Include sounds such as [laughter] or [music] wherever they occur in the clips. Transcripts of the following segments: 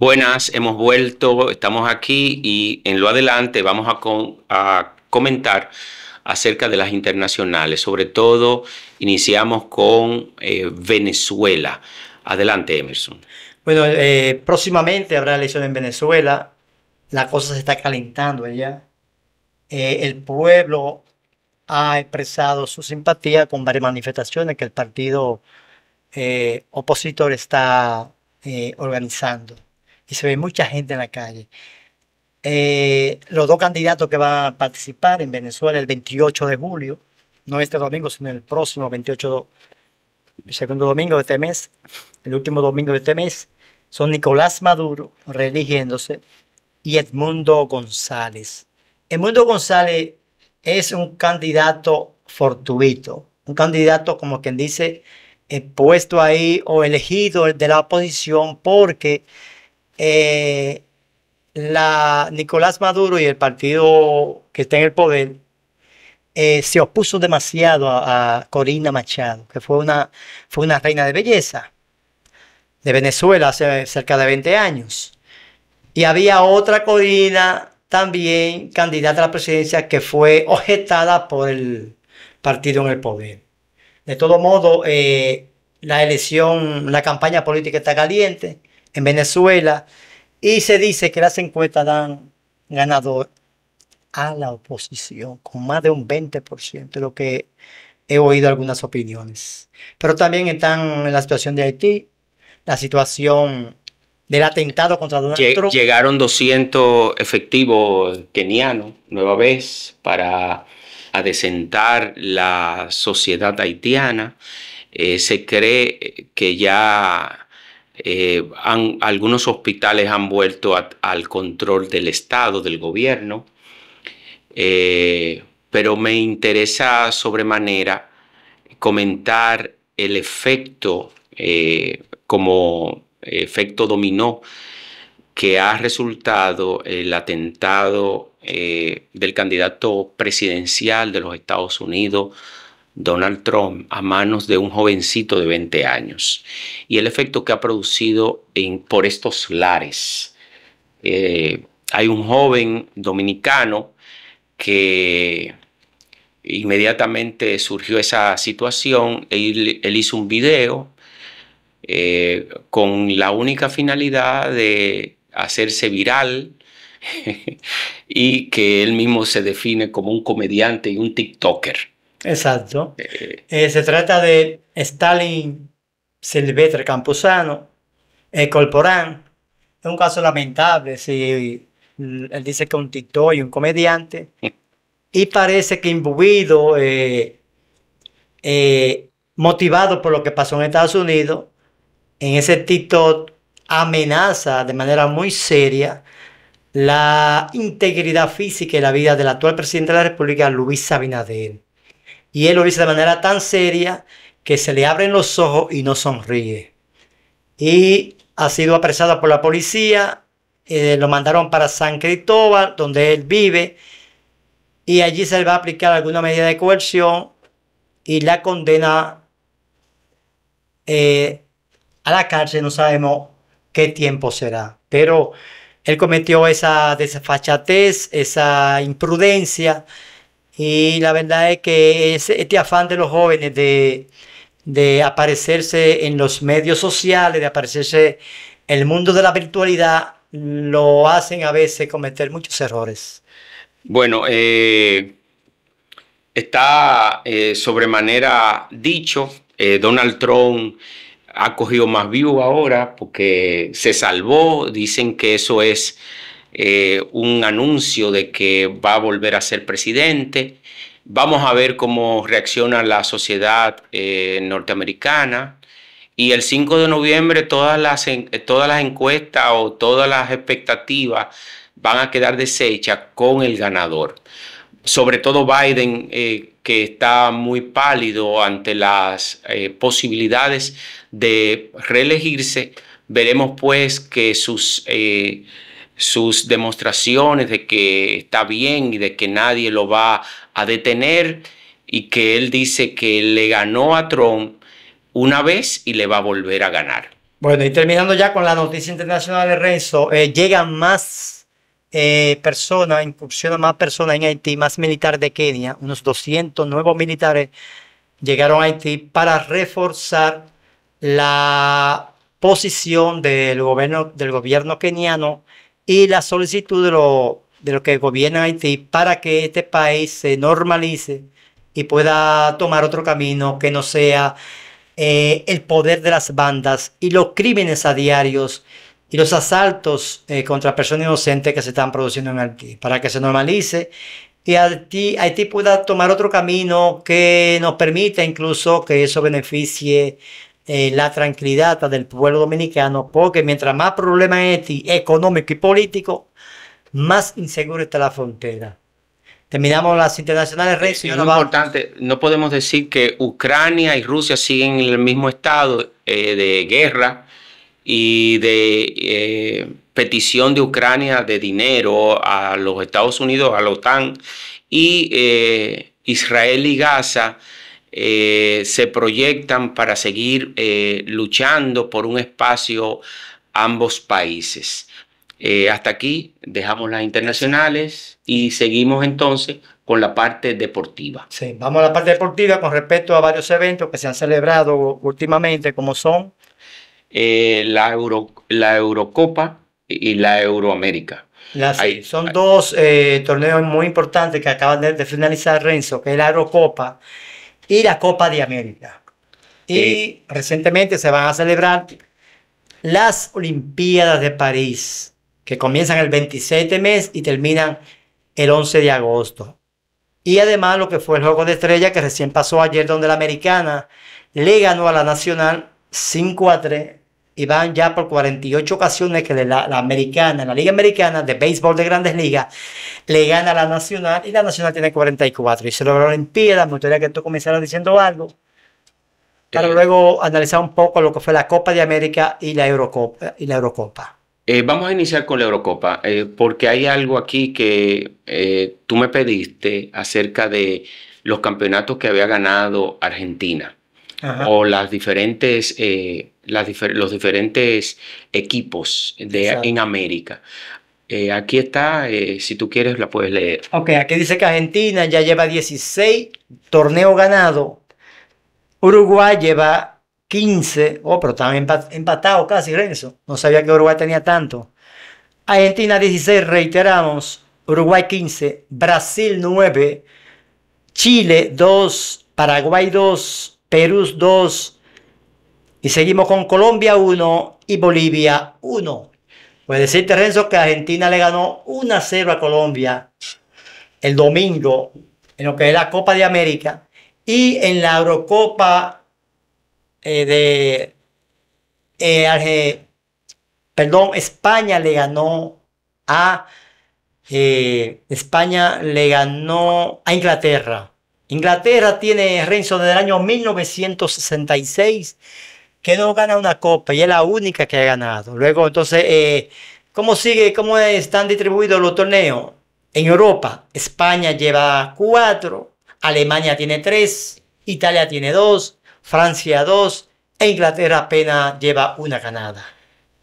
Buenas, hemos vuelto, estamos aquí y en lo adelante vamos a, comentar acerca de las internacionales. Sobre todo, iniciamos con eh, Venezuela. Adelante, Emerson. Bueno, eh, próximamente habrá elecciones en Venezuela. La cosa se está calentando allá. Eh, el pueblo ha expresado su simpatía con varias manifestaciones que el partido opositor está organizando y se ve mucha gente en la calle. Eh, los dos candidatos que van a participar en Venezuela el 28 de julio, no este domingo, sino el próximo 28, el segundo domingo de este mes, el último domingo de este mes, son Nicolás Maduro reeligiéndose y Edmundo González. Edmundo González es un candidato fortuito, un candidato como quien dice eh, puesto ahí o elegido de la oposición porque eh, la, Nicolás Maduro y el partido que está en el poder eh, se opuso demasiado a, Corina Machado, que fue una, fue una reina de belleza de Venezuela hace cerca de 20 años. Y había otra Corina también candidata a la presidencia que fue objetada por el partido en el poder. De todo modo, eh, la elección, la campaña política está caliente en Venezuela y se dice que las encuestas dan ganador a la oposición con más de un 20%, lo que he oído algunas opiniones. Pero también están en la situación de Haití, la situación del atentado contra Donald Trump. Llegaron 200 efectivos kenianos, nueva vez, para adecentar la sociedad haitiana. Eh, se cree que ya eh, han, algunos hospitales han vuelto al control del Estado, del gobierno, eh, pero me interesa sobremanera comentar el efecto eh, como efecto dominó que ha resultado el atentado del candidato presidencial de los Estados Unidos Donald Trump a manos de un jovencito de 20 años y el efecto que ha producido en, por estos lares. Eh, hay un joven dominicano que inmediatamente surgió esa situación, él, hizo un video eh, con la única finalidad de hacerse viral [laughs] y que él mismo se define como un comediante y un TikToker. Exacto. Eh, eh, se trata de Stalin Silvestre Campuzano, el eh, Corporán. Es un caso lamentable. Si él dice que es un TikTok y un comediante. Y parece que imbuido, motivado por lo que pasó en Estados Unidos, en ese TikTok amenaza de manera muy seria la integridad física y la vida del actual presidente de la República, Luis Abinader. Y él lo dice de manera tan seria que se le abren los ojos y no sonríe. Y ha sido apresado por la policía, eh, lo mandaron para San Cristóbal, donde él vive, y allí se le va a aplicar alguna medida de coerción y la condena eh, a la cárcel, no sabemos qué tiempo será, pero él cometió esa desfachatez, esa imprudencia y la verdad es que este afán de los jóvenes de, de aparecerse en los medios sociales, de aparecerse en el mundo de la virtualidad, lo hacen a veces cometer muchos errores. Bueno, eh, está eh, sobremanera dicho, eh, Donald Trump ha cogido más vivo ahora porque se salvó, dicen que eso es eh, un anuncio de que va a volver a ser presidente. Vamos a ver cómo reacciona la sociedad eh, norteamericana. Y el 5 de noviembre todas las, eh, todas las encuestas o todas las expectativas van a quedar deshechas con el ganador. Sobre todo Biden, que está muy pálido ante las posibilidades de reelegirse, veremos pues que sus sus demostraciones de que está bien y de que nadie lo va a detener y que él dice que le ganó a Trump una vez y le va a volver a ganar. Bueno, y terminando ya con la noticia internacional de Renzo, eh, llegan más eh, personas, incursionan más personas en Haití, más militares de Kenia, unos 200 nuevos militares llegaron a Haití para reforzar la posición del gobierno, del gobierno keniano y la solicitud de lo, de lo que gobierna Haití para que este país se normalice y pueda tomar otro camino que no sea eh, el poder de las bandas y los crímenes a diarios y los asaltos eh, contra personas inocentes que se están produciendo en Haití, para que se normalice y Haití, Haití pueda tomar otro camino que nos permita incluso que eso beneficie eh, la tranquilidad del pueblo dominicano, porque mientras más problemas este, económicos y políticos, más insegura está la frontera. Terminamos las internacionales, eh, eh, importante, no podemos decir que Ucrania y Rusia siguen en el mismo estado de guerra y de petición de Ucrania de dinero a los Estados Unidos, a la OTAN, y Israel y Gaza eh, se proyectan para seguir eh, luchando por un espacio ambos países. Eh, hasta aquí dejamos las internacionales y seguimos entonces con la parte deportiva. Sí, vamos a la parte deportiva con respecto a varios eventos que se han celebrado últimamente, como son la, la Eurocopa y la Euroamérica. son dos torneos muy importantes que acaban de finalizar Renzo, que es la Eurocopa y la Copa de América. Y eh, recientemente se van a celebrar las Olimpiadas de París, que comienzan el 27 de mes y terminan el 11 de agosto. Y además lo que fue el Juego de Estrella que recién pasó ayer, donde la americana le ganó a la nacional 5 a 3 y van ya por 48 ocasiones que la, americana, la Liga Americana de Béisbol de Grandes Ligas, le gana a la Nacional y la Nacional tiene 44. Y se logró la piedra, me gustaría que tú comenzaras diciendo algo. Para eh, luego analizar un poco lo que fue la Copa de América y la Eurocopa. Y la Eurocopa. Eh, vamos a iniciar con la Eurocopa, eh, porque hay algo aquí que tú me pediste acerca de los campeonatos que había ganado Argentina o las diferentes los diferentes equipos de, en América. Eh, aquí está, eh, si tú quieres la puedes leer. Ok, aquí dice que Argentina ya lleva 16 torneos ganados, Uruguay lleva 15, oh, pero estaban empatado casi, Renzo. No sabía que Uruguay tenía tanto. Argentina 16, reiteramos, Uruguay 15, Brasil 9, Chile 2, Paraguay 2, Perú 2, y seguimos con Colombia 1 y Bolivia 1. Puede decirte, Renzo, que Argentina le ganó 1-0 a Colombia el domingo en lo que es la Copa de América y en la Eurocopa eh, de eh, perdón, España le ganó a eh, España le ganó a Inglaterra. Inglaterra tiene Renzo desde el año 1966 que no gana una copa y es la única que ha ganado. Luego, entonces, eh, ¿cómo sigue? ¿Cómo están distribuidos los torneos? En Europa, España lleva cuatro, Alemania tiene tres, Italia tiene dos, Francia dos, e Inglaterra apenas lleva una ganada.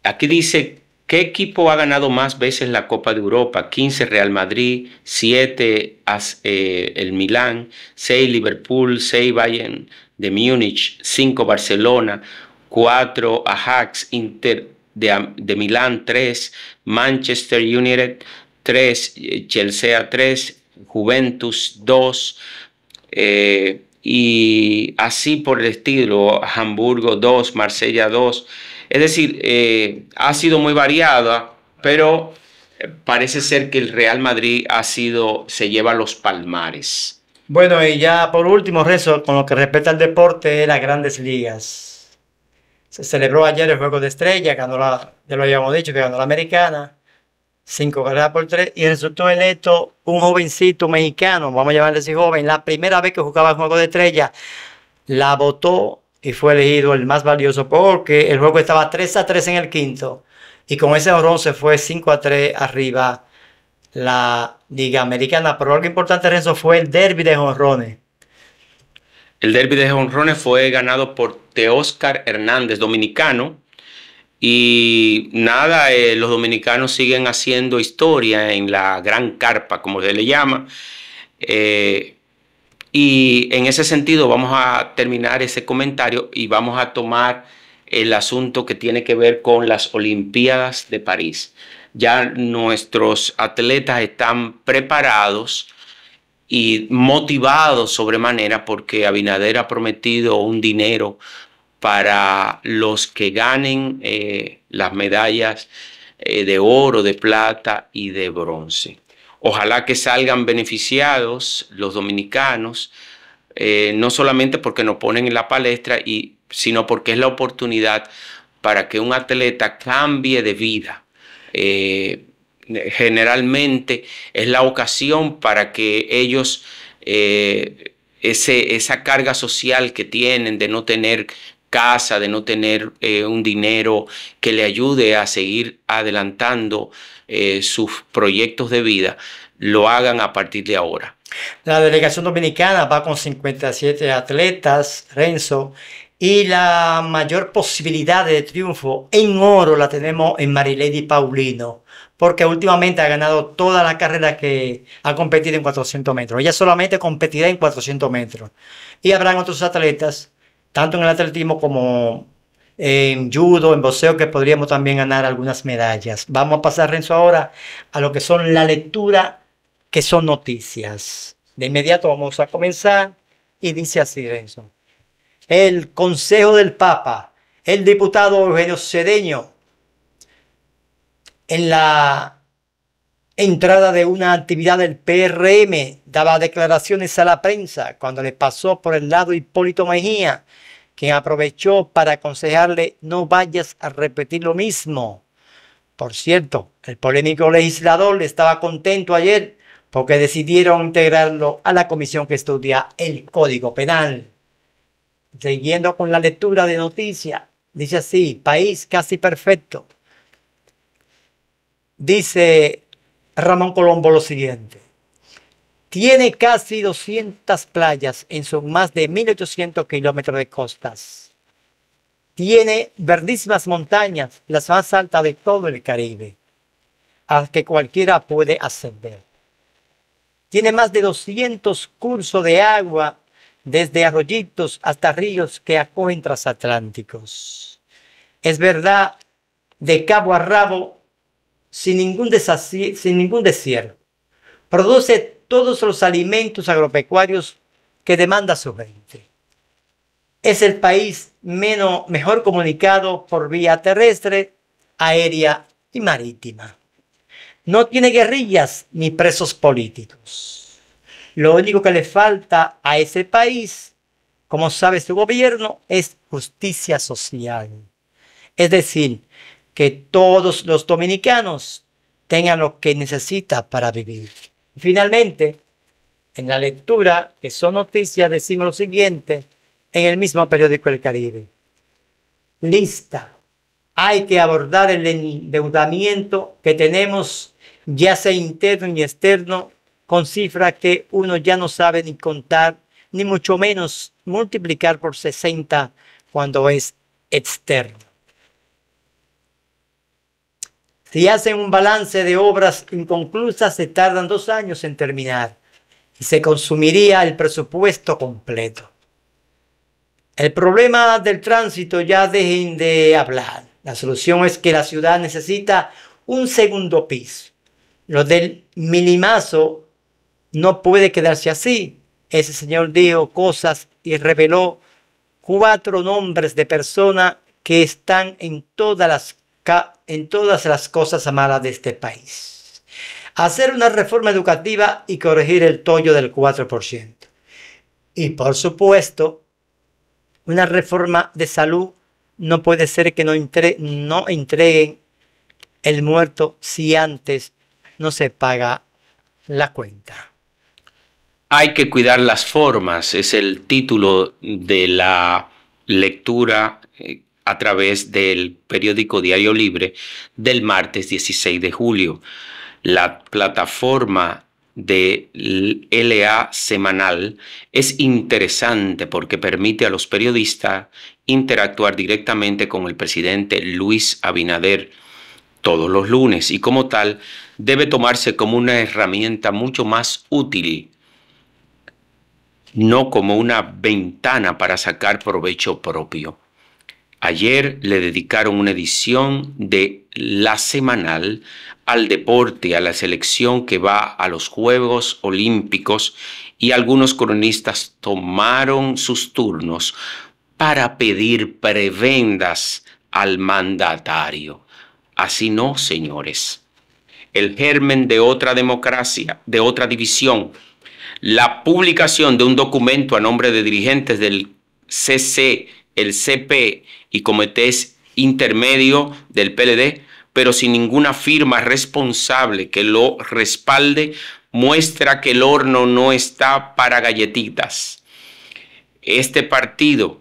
Aquí dice, ¿qué equipo ha ganado más veces la Copa de Europa? 15 Real Madrid, 7 eh, el Milán, 6 Liverpool, 6 Bayern de Múnich, 5 Barcelona. 4, Ajax Inter de, Milán 3, Manchester United 3, Chelsea 3, Juventus 2, eh, y así por el estilo, Hamburgo 2, Marsella 2. Es decir, eh, ha sido muy variada, pero eh, parece ser que el Real Madrid ha sido, se lleva los palmares. Bueno, y ya por último, Rezo, con lo que respecta al deporte, las grandes ligas. Se celebró ayer el Juego de estrella, ganó la, ya lo habíamos dicho, que ganó la americana, cinco carreras por tres, y resultó electo un jovencito mexicano, vamos a llamarle así joven, la primera vez que jugaba el Juego de estrella la votó y fue elegido el más valioso porque el juego estaba 3 a 3 en el quinto, y con ese honrón se fue 5 a 3 arriba la Liga Americana. Pero algo importante, Renzo, fue el derby de jonrones. El derby de jonrones fue ganado por Oscar Hernández, dominicano. Y nada, eh, los dominicanos siguen haciendo historia en la gran carpa, como se le llama. Eh, y en ese sentido vamos a terminar ese comentario y vamos a tomar el asunto que tiene que ver con las Olimpiadas de París. Ya nuestros atletas están preparados y motivados sobremanera porque Abinader ha prometido un dinero para los que ganen eh, las medallas eh, de oro, de plata y de bronce. Ojalá que salgan beneficiados los dominicanos, eh, no solamente porque nos ponen en la palestra, y, sino porque es la oportunidad para que un atleta cambie de vida. generalmente es la ocasión para que ellos... esa carga social que tienen de no tener casa, de no tener eh, un dinero que le ayude a seguir adelantando eh, sus proyectos de vida, lo hagan a partir de ahora. La delegación dominicana va con 57 atletas, Renzo, y la mayor posibilidad de triunfo en oro la tenemos en Marilady Paulino, porque últimamente ha ganado toda la carrera que ha competido en 400 metros. Ella solamente competirá en 400 metros. Y habrán otros atletas tanto en el atletismo como en judo, en boxeo, que podríamos también ganar algunas medallas. Vamos a pasar, Renzo, ahora a lo que son la lectura, que son noticias. De inmediato vamos a comenzar y dice así, Renzo. El Consejo del Papa, el diputado Eugenio Cedeño, en la entrada de una actividad del PRM, daba declaraciones a la prensa cuando le pasó por el lado Hipólito Mejía, quien aprovechó para aconsejarle no vayas a repetir lo mismo. Por cierto, el polémico legislador estaba contento ayer porque decidieron integrarlo a la comisión que estudia el Código Penal. Siguiendo con la lectura de noticia, dice así, país casi perfecto. Dice Ramón Colombo lo siguiente. Tiene casi 200 playas en sus más de 1.800 kilómetros de costas. Tiene verdísimas montañas, las más altas de todo el Caribe, a las que cualquiera puede ascender. Tiene más de 200 cursos de agua, desde arroyitos hasta ríos que acogen trasatlánticos. Es verdad, de cabo a rabo, sin ningún, sin ningún desierto. Produce todos los alimentos agropecuarios que demanda su gente. Es el país menos, mejor comunicado por vía terrestre, aérea y marítima. No tiene guerrillas ni presos políticos. Lo único que le falta a ese país, como sabe su gobierno, es justicia social. Es decir, que todos los dominicanos tengan lo que necesita para vivir. Finalmente, en la lectura que son noticias decimos lo siguiente en el mismo periódico El Caribe. Lista. Hay que abordar el endeudamiento que tenemos, ya sea interno y externo, con cifras que uno ya no sabe ni contar, ni mucho menos multiplicar por 60 cuando es externo. Si hacen un balance de obras inconclusas, se tardan dos años en terminar y se consumiría el presupuesto completo. El problema del tránsito ya dejen de hablar. La solución es que la ciudad necesita un segundo piso. Lo del minimazo no puede quedarse así. Ese señor dijo cosas y reveló cuatro nombres de personas que están en todas las en todas las cosas malas de este país. Hacer una reforma educativa y corregir el tollo del 4%. Y por supuesto, una reforma de salud no puede ser que no, no entreguen el muerto si antes no se paga la cuenta. Hay que cuidar las formas, es el título de la lectura eh, a través del periódico Diario Libre del martes 16 de julio. La plataforma de LA semanal es interesante porque permite a los periodistas interactuar directamente con el presidente Luis Abinader todos los lunes y como tal debe tomarse como una herramienta mucho más útil, no como una ventana para sacar provecho propio. Ayer le dedicaron una edición de la semanal al deporte, a la selección que va a los Juegos Olímpicos y algunos cronistas tomaron sus turnos para pedir prebendas al mandatario. Así no, señores. El germen de otra democracia, de otra división, la publicación de un documento a nombre de dirigentes del CC, el CP, y comités intermedio del PLD, pero sin ninguna firma responsable que lo respalde, muestra que el horno no está para galletitas. Este partido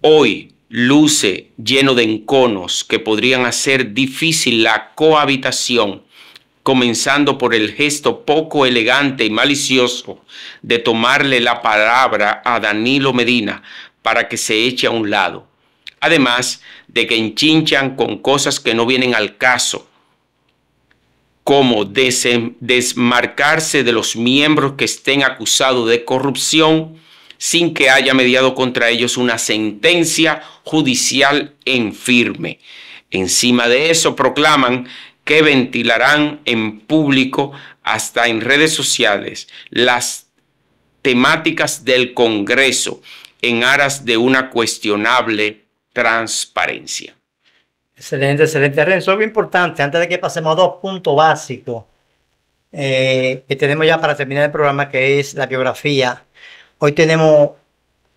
hoy luce lleno de enconos que podrían hacer difícil la cohabitación, comenzando por el gesto poco elegante y malicioso de tomarle la palabra a Danilo Medina para que se eche a un lado. Además de que enchinchan con cosas que no vienen al caso, como desmarcarse de los miembros que estén acusados de corrupción sin que haya mediado contra ellos una sentencia judicial en firme. Encima de eso proclaman que ventilarán en público hasta en redes sociales las temáticas del Congreso en aras de una cuestionable transparencia. Excelente, excelente. Renzo, algo importante, antes de que pasemos a dos puntos básicos eh, que tenemos ya para terminar el programa, que es la biografía. Hoy tenemos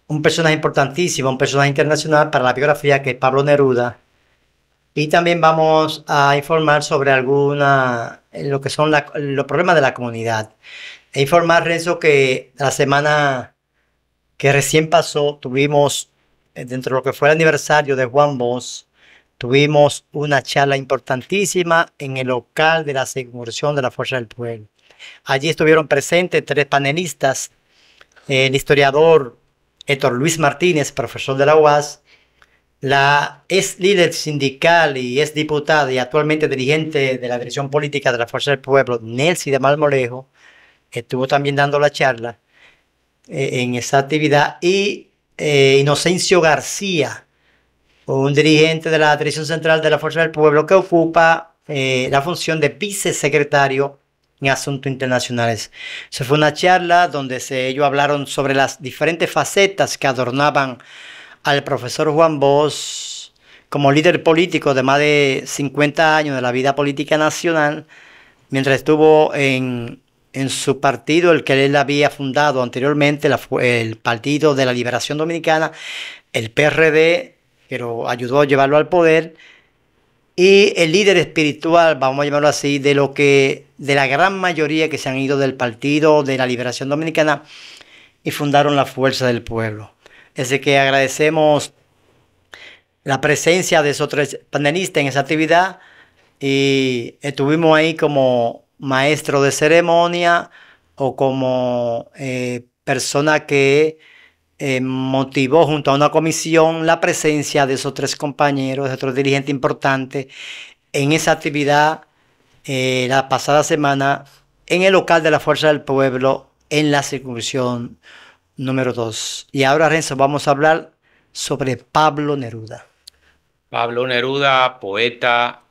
un personaje importantísimo, un personaje internacional para la biografía, que es Pablo Neruda. Y también vamos a informar sobre alguna, lo que son los problemas de la comunidad. E informar, Renzo, que la semana que recién pasó, tuvimos, eh, dentro de lo que fue el aniversario de Juan Bosch, tuvimos una charla importantísima en el local de la Seguridad de la Fuerza del Pueblo. Allí estuvieron presentes tres panelistas, el historiador Héctor Luis Martínez, profesor de la UAS, la ex líder sindical y ex diputada y actualmente dirigente de la Dirección Política de la Fuerza del Pueblo, Nelcy de Malmolejo, estuvo también dando la charla, eh, en esa actividad. Y eh, Inocencio García, un dirigente de la Dirección Central de la Fuerza del Pueblo que ocupa eh, la función de vicesecretario en asuntos internacionales. Se fue una charla donde ellos hablaron sobre las diferentes facetas que adornaban al profesor Juan Bosch como líder político de más de 50 años de la vida política nacional, mientras estuvo en en su partido, el que él había fundado anteriormente, el Partido de la Liberación Dominicana, el PRD, que lo ayudó a llevarlo al poder, y el líder espiritual, vamos a llamarlo así, de lo que de la gran mayoría que se han ido del Partido de la Liberación Dominicana y fundaron la Fuerza del Pueblo. Es de que agradecemos la presencia de esos tres panelistas en esa actividad y estuvimos ahí como maestro de ceremonia o como eh, persona que eh, motivó junto a una comisión la presencia de esos tres compañeros, de otros dirigentes importantes, en esa actividad eh, la pasada semana en el local de la Fuerza del Pueblo en la circunscripción número 2. Y ahora, Renzo, vamos a hablar sobre Pablo Neruda. Pablo Neruda, poeta,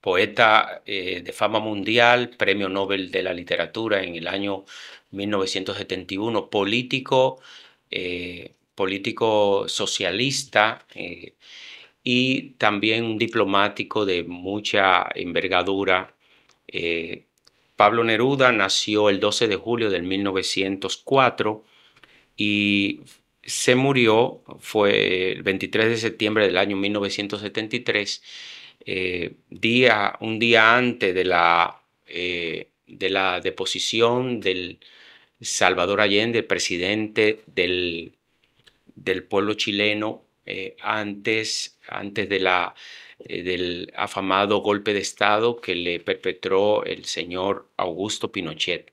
poeta eh, de fama mundial, premio Nobel de la Literatura en el año 1971, político, eh, político socialista eh, y también un diplomático de mucha envergadura. Pablo Neruda nació el 12 de julio de 1904 y se murió, fue el 23 de septiembre del año 1973 eh, día, un día antes de la, eh, de la deposición del Salvador Allende, presidente del, del pueblo chileno, eh, antes, antes de la, del afamado golpe de Estado que le perpetró el señor Augusto Pinochet.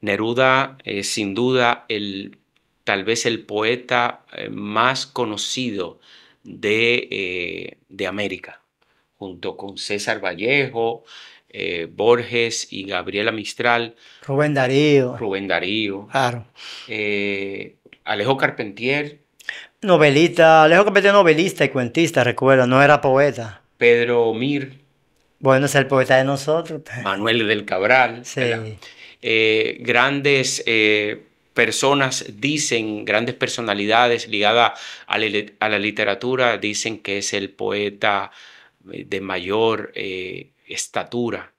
Neruda es sin duda el, tal vez el poeta más conocido de, de América junto con César Vallejo, eh, Borges y Gabriela Mistral. Rubén Darío. Rubén Darío. Claro. Eh, Alejo Carpentier. Novelista, Alejo Carpentier novelista y cuentista, recuerdo, no era poeta. Pedro Mir. Bueno, es el poeta de nosotros. [laughs] Manuel del Cabral. Sí. Eh, grandes personas dicen, grandes personalidades ligadas a la literatura, dicen que es el poeta eh, de mayor eh, estatura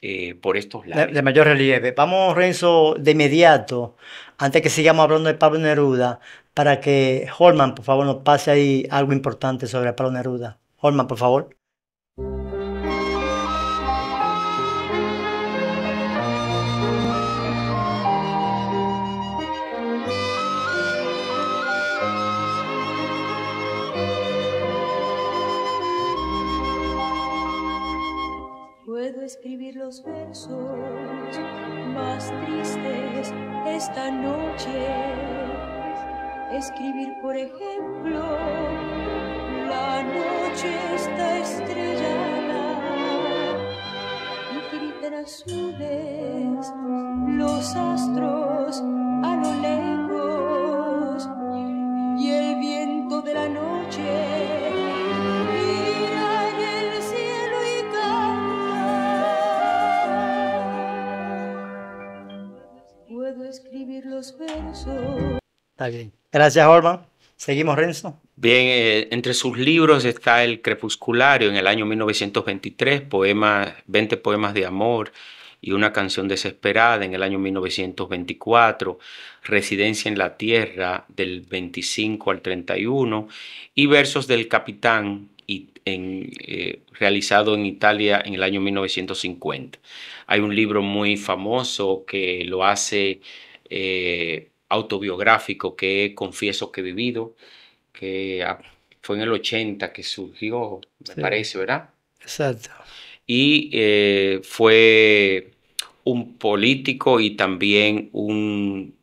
eh, por estos lados. De, mayor relieve. Vamos, Renzo, de inmediato, antes que sigamos hablando de Pablo Neruda, para que Holman, por favor, nos pase ahí algo importante sobre Pablo Neruda. Holman, por favor. esta noche escribir, por ejemplo, la noche está estrellada y azul. Gracias, Orman. Seguimos, Renzo. Bien, eh, entre sus libros está El Crepusculario en el año 1923, poemas, 20 poemas de amor y una canción desesperada en el año 1924, Residencia en la Tierra del 25 al 31 y Versos del Capitán eh, realizado en Italia en el año 1950. Hay un libro muy famoso que lo hace... Eh, autobiográfico que confieso que he vivido, que fue en el 80 que surgió, me parece, ¿verdad? Exacto. Y eh, fue un político y también un,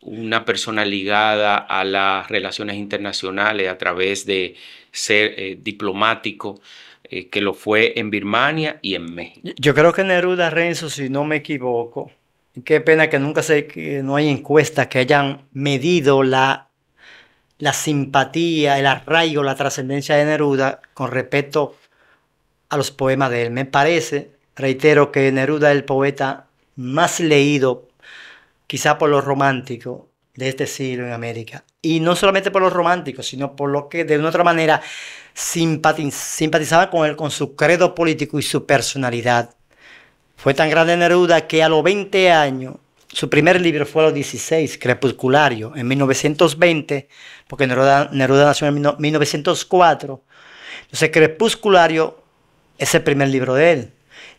una persona ligada a las relaciones internacionales a través de ser eh, diplomático, eh, que lo fue en Birmania y en México. Yo creo que Neruda Renzo, si no me equivoco, Qué pena que nunca se, que no hay encuestas que hayan medido la, la simpatía, el arraigo, la trascendencia de Neruda con respecto a los poemas de él. Me parece, reitero, que Neruda es el poeta más leído, quizá por los románticos de este siglo en América. Y no solamente por los románticos, sino por lo que de una otra manera simpatizaba con él, con su credo político y su personalidad. Fue tan grande Neruda que a los 20 años, su primer libro fue a los 16, Crepusculario, en 1920, porque Neruda, nació en 1904. Entonces, Crepusculario es el primer libro de él.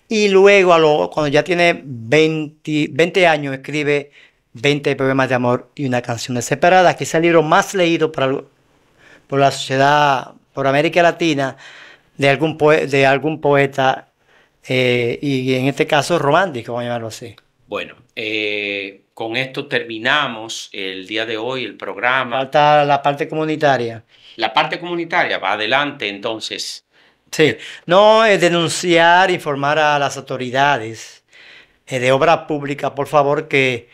Y luego, a lo, cuando ya tiene 20, 20 años, escribe 20 poemas de amor y una canción desesperada, que es el libro más leído por la sociedad, por América Latina, de algún, de algún poeta eh, y en este caso romántico, vamos a llamarlo así. Bueno, eh, con esto terminamos el día de hoy el programa. Falta la parte comunitaria. La parte comunitaria va adelante entonces. Sí, no es denunciar, informar a las autoridades eh, de obra pública, por favor, que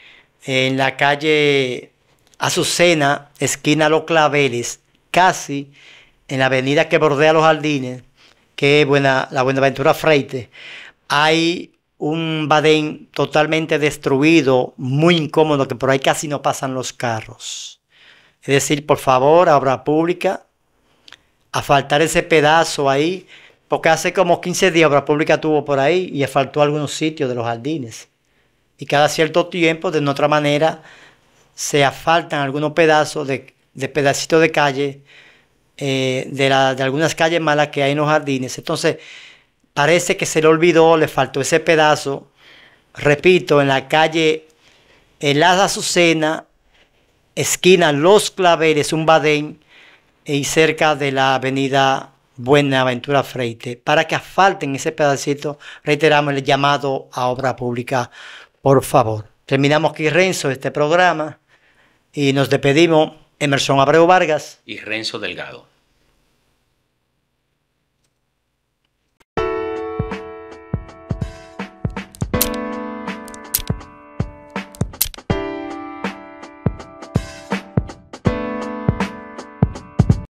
en la calle Azucena, esquina Los Claveles, casi en la avenida que bordea los jardines, que buena, la Buenaventura Freite, hay un badén totalmente destruido, muy incómodo, que por ahí casi no pasan los carros. Es decir, por favor, a obra pública, faltar ese pedazo ahí, porque hace como 15 días obra pública tuvo por ahí y asfaltó algunos sitios de los jardines. Y cada cierto tiempo, de otra manera, se asfaltan algunos pedazos de, de pedacitos de calle eh, de, de, algunas calles malas que hay en los jardines. Entonces, parece que se le olvidó, le faltó ese pedazo. Repito, en la calle Helada Azucena, esquina Los Claveres, un badén, y cerca de la avenida Buenaventura Freite, para que asfalten ese pedacito, reiteramos el llamado a obra pública, por favor. Terminamos aquí, Renzo, este programa, y nos despedimos Emerson Abreu Vargas y Renzo Delgado.